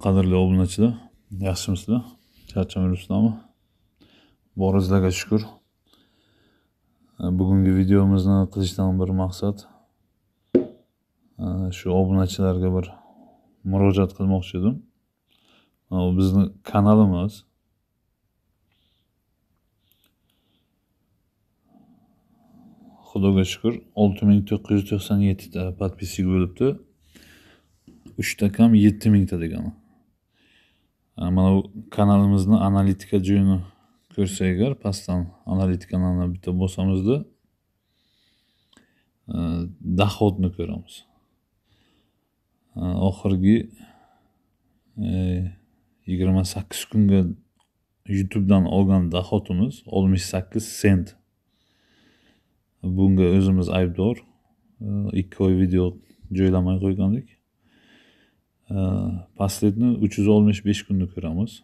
qadrli obunachilar yaxshimisizlar charchamayapsizlarmi bor izlarga shukur e, bugungi videomizni qilishdan bir maqsad e, shu obunachilarga bir murojaat qilmoqchi edim e, bizni kanalimiz xudoga shukur olti ming to'qqiz yuz to'qson yettita подписчик bo'libdi kam yetti mingta degan mana bu kanalimizni analitika joyini ko'rsak agar pastdan analitikani bitta bosamizda доходni e, ko'ramiz e, oxirgi e, yigirma sakkiz kunga youtubedan olgan dohodimiz oltmish sakkiz sent bunga o'zimiz aybdor ikki oy video joylamay qo'ygandik pastletni uch yuz oltmish besh kunda ko'ramiz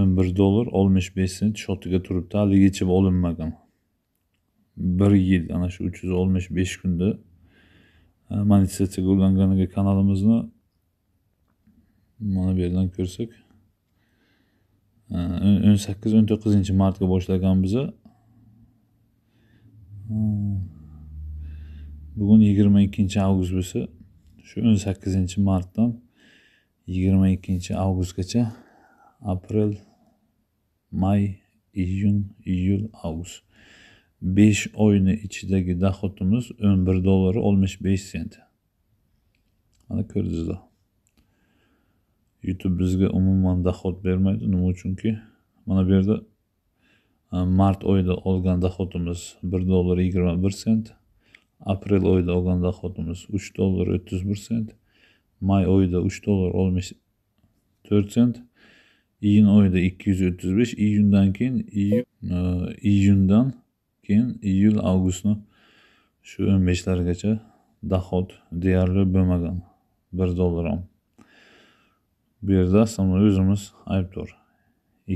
o'n bir dollar oltmish besh sent shotiga turibdi haligacha olinmagan bir yil ana shu uch yuz oltmish besh kunda e, monetizatsiyaga ulanganiga kanalimizni mana bu yerdan ko'rsak e, o'n sakkiz o'n to'qqizinchi martga boshlagan biza e, bugun yigirma ikkinchi avgust bo'lsa shu o'n sakkizinchi martdan yigirma ikkinchi avgustgacha aprel may iyun iyul avgust besh oyni ichidagi dohodimiz o'n bir dollar oltmish besh sent mana ko'rdingizlar youtube bizga umuman dohod bermaydi nima uchunki mana bu yerda e, mart oyida olgan dohodimiz bir dollar yigirma bir sent aprel oyida olgan dohodimiz uch dollar o'ttiz bir sent may oyida uch dollar oltmish to'rt sent iyun oyida ikki yuz o'ttiz besh iyundan keyin e, iyundan keyin iyul avgustni shu o'n beshlargacha dohod deyarli bo'lmagan bir dollar ham bu yerda основной o'zimiz aybdor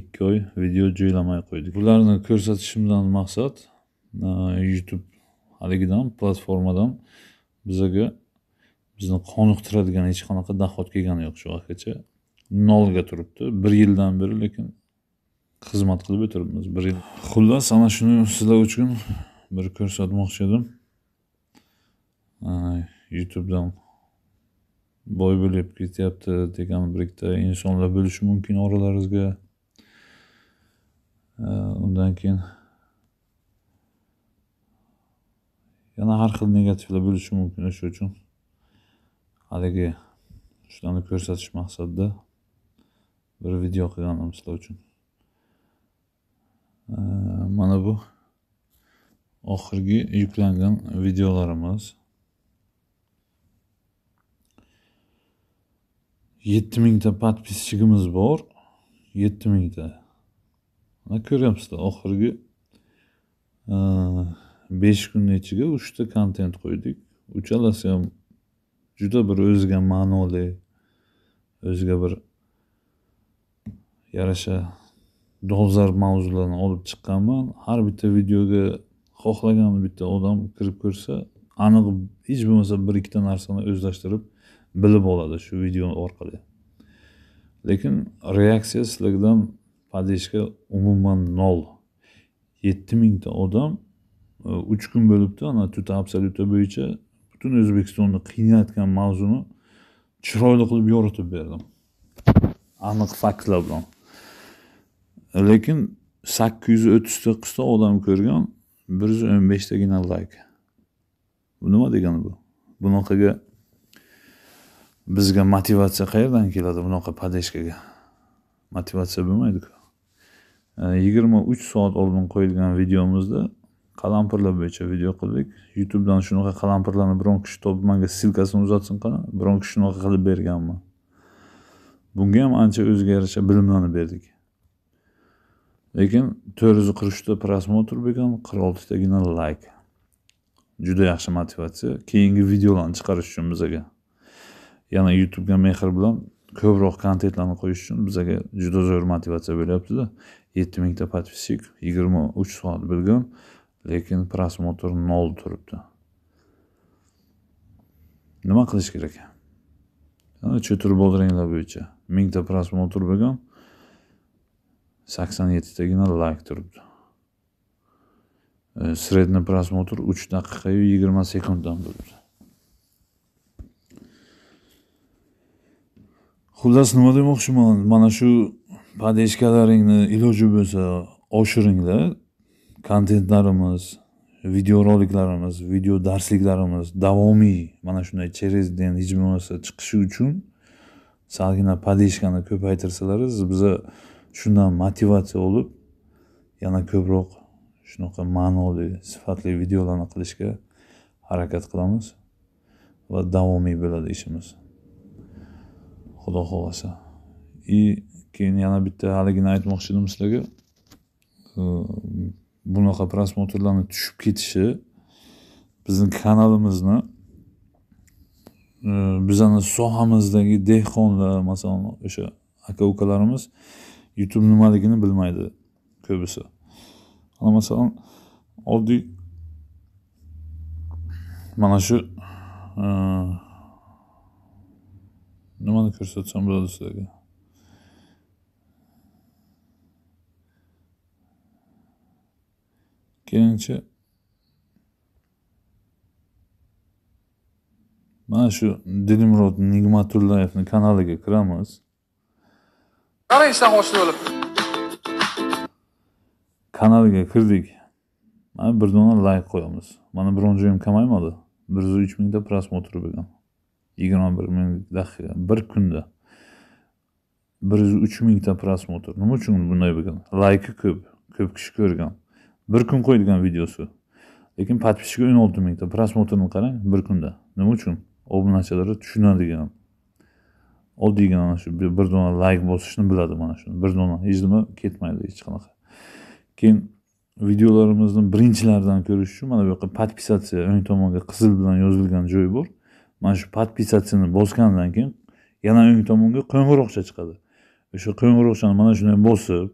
ikki oy video joylamay qo'ydik bularni ko'rsatishimdan maqsad e, youtube haligidan platformadan bizaga bizni qoniqtiradigan hech qanaqa dohod kelgani yo'q shu vaqtgacha nolga turibdi bir yildan beri lekin xizmat qilib o'tiribmiz bir yil xullas ana shuni sizlar uchun bir ko'rsatmoqchi edim youtubedan boy bo'lib ketyapti degan bir ikkita insonlar bo'lishi mumkin oralaringizga undan keyin yana har xil negativlar bo'lishi mumkin o'sha uchun haligi shularni ko'rsatish maqsadida bir video qilganim sizlar uchun mana bu oxirgi yuklangan videolarimiz yetti mingta подписчигimiz bor yetti mingta mana ko'ryapsizlar oxirgi besh kunni ichiga uchta kontent qo'ydik uchalasi ham juda bir o'ziga ma'noli o'ziga bir yarasha dolzarb mavzularni olib chiqqanman har bitta videoga xohlagan bitta odam kirib ko'rsa aniq hech bo'lmasa bir ikkita narsani o'zlashtirib bilib oladi shu video orqali lekin reaksiya sizlardan podeshka umuman nol yetti mingta odam uch kun bo'libdi ana tuta absolyuta bo'yicha butun o'zbekistonni qiynayotgan mavzuni chiroyli qilib yoritib berdim aniq faktlar bilan lekin sakkiz yuz o'ttiz to'qqizta odam ko'rgan bir yuz o'n beshtagina layk bu nima degani bu bunaqaga bizga motivatsiya qayerdan keladi bunaqa podeshkaga motivatsiya bo'lmaydiku yigirma uch soat oldin qo'yilgan videomizda qalampirlar bo'yicha video qildik youtubedan shunaqa qalampirlarni biron kishi topib manga ssilkasini uzatsin qani biron kishi shunaqa qilib berganmi bunga ham ancha o'ziga yarasha bilimlarni berdik lekin to'rt yuz qirq uchta prosmotr bo'lgan qirq oltitagina layk juda yaxshi motivatsiya keyingi videolarni chiqarish uchun bizaga yana youtubega mehr bilan ko'proq kontentlarni qo'yish uchun bizaga juda zo'r motivatsiya bo'lyaptida yetti mingta подписчик yigirma uch soat bilgan lekin prosmotr nol turibdi nima qilish kerak cho'tir bodringlar bo'yicha mingta prosmotr bo'lgan sakson yettitagina layk turibdi средный e, просмотр uch daqiqayu yigirma sekunddan bo'libdi xullas nima demoqchiman mana shu podeshkalaringni iloji bo'lsa oshiringlar kontentlarimiz videoroliklarimiz video darsliklarimiz davomiy mana shunday через день hech bo'lmasa chiqishi uchun salgina podeshkani ko'paytirsalariz biza shundan motivatsiya olib yana ko'proq shunaqa ma'noli sifatli videolarni qilishga harakat qilamiz va davomiy bo'ladi ishimiz xudo xohlasa и keyin yana bitta haligini aytmoqchi edim sizlarga bunaqa prosmotrlarni tushib ketishi bizni kanalimizni e, bizani sohamizdagi dehqonlar masalan o'sha aka ukalarimiz youtube nimaligini bilmaydi ko'bisi masalan oddiy mana shu e, nimani ko'rsatsam bo'ladi sizlarga kelinchi mana shu dilimurod nigmatullayevni kanaliga kiramiz qarang samochi bo'lib kanalga kirdik mana bir dona layk qo'yamiz mana biron joyim kamaymadi bir yuz uch mingta просмотр bo'lgan yigirma bir ming daqiqa bir kunda bir yuz uch mingta просмотр nima uchun bunday bo'lgan layki ko'p ko'p kishi ko'rgan bir kun qo'yilgan videosi lekin подписчиgi o'n olti mingta просмотрni qarang bir kunda nima uchun obunachilari tushunadigan oddiygina mana shu bir dona layk bosishni biladi mana shuni bir dona hech nima ketmaydi hech qanaqa keyin videolarimizni birinchilaridan ko'rish uchun mana bu yoqqa подписаться o'ng tomonga qizil bilan yozilgan joy bor mana shu подписаться bosgandan keyin yana o'ng tomonga qo'ng'iroqcha chiqadi o'sha qo'ng'iroqchani mana shunday bosib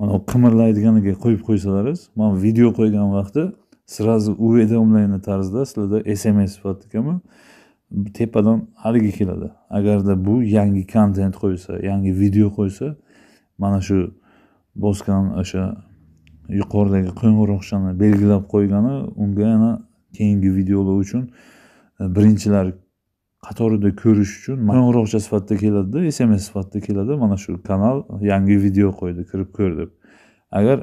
mana qimirlaydiganiga qo'yib qo'ysalaringiz man video qo'ygan vaqti сразу уведомление tarzida sizlarda sms sifatidami tepadan haligi keladi agarda bu yangi kontent qo'ysa yangi video qo'ysa mana shu bosgan o'sha yuqoridagi qo'ng'iroqchani belgilab qo'ygani unga yana keyingi videolar uchun e, birinchilar qatorida ko'rish uchun qo'ng'iroqcha sifatida keladida sms sifatida keladi mana shu kanal yangi video qo'ydi kirib ko'r deb agar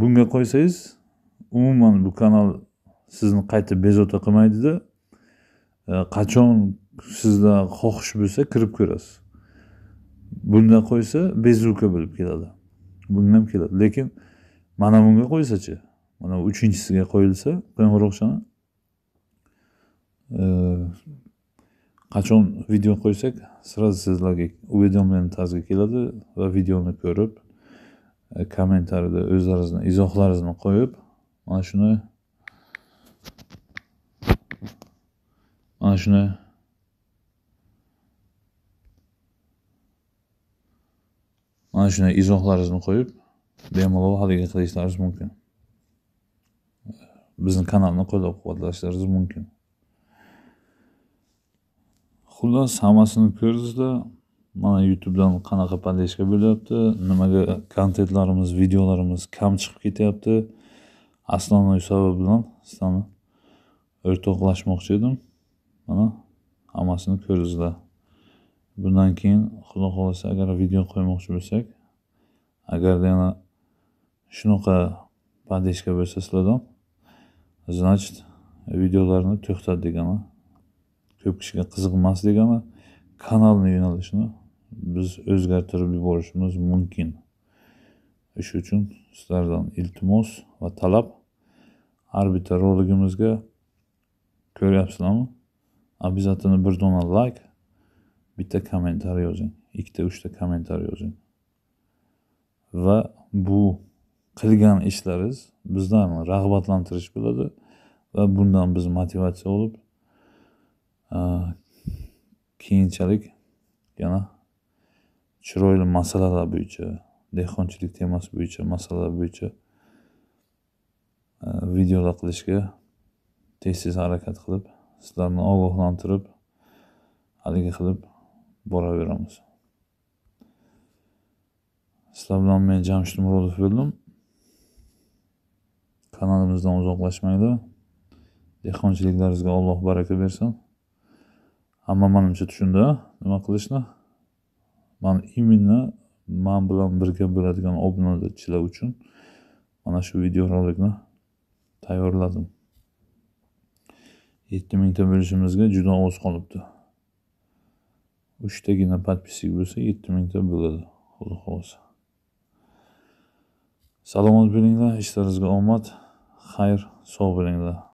bunga qo'ysangiz umuman bu kanal sizni qayta bezovta qilmaydida e, qachon sizda xohish bo'lsa kirib ko'rasiz bunda qo'ysa bezuka bo'lib keladi bunda ham keladi lekin mana bunga qo'ysachi mana uchinchisiga qo'yilsa qo'ng'iroqchani e, qachon video qo'ysak сразу sizlarga уведомление tagga keladi va videoni ko'rib kommentariyada o'zlaringizni izohlaringizni qo'yib mana shuni mana shuni mana shuni izohlaringizni qo'yib bemalol haligi qilishlaringiz mumkin bizni kanalni qo'llab quvvatlashlaringiz mumkin xullas hammasini ko'rdizda mana youtubedan qanaqa podleshka bo'lyapti nimaga kontentlarimiz videolarimiz kam chiqib ketyapti основной sabab bilan sizlarni o'rtoqlashmoqchi edim mana hammasini ko'rdizlar bundan keyin xudo xohlasa agar video qo'ymoqchi bo'lsak agarda yana shunaqa podeshka bo'lsa sizlardan значит videolarni to'xtat degani ko'p kishiga qiziqmasligimi kanalni yo'nalishini biz o'zgartirib yuborishimiz mumkin shu uchun sizlardan iltimos va talab bitta roligimizga ko'ryapsizlarmi обязательно bir dona layk bitta kommentariy yozing ikkita uchta kommentariy yozing va bu qilgan ishlaringiz bizlarni rag'batlantirish bo'ladi va bundan biz motivatsiya olib Э, keyinchalik yana chiroyli masalalar bo'yicha dehqonchilik temasi bo'yicha masalalar bo'yicha e, videolar qilishga tez tez harakat qilib sizlarni ogohlantirib haligi qilib boraveramiz sizlar bilan men jamshid murodov bo'ldim kanalimizdan uzoqlashmanglar dehqonchiliklaringizga olloh baraka bersin hamma manimcha tushundi nima qilishni man именно man bilan birga bo'ladigan obunachilar uchun mana shu videorolikni tayyorladim yetti mingta bo'lishimizga juda oz qolibdi uchtagina подписчик bo'lsa yetti mingta bo'ladi xudo xohlasa salomat bo'linglar ishlaringizga omad xayr sog' bo'linglar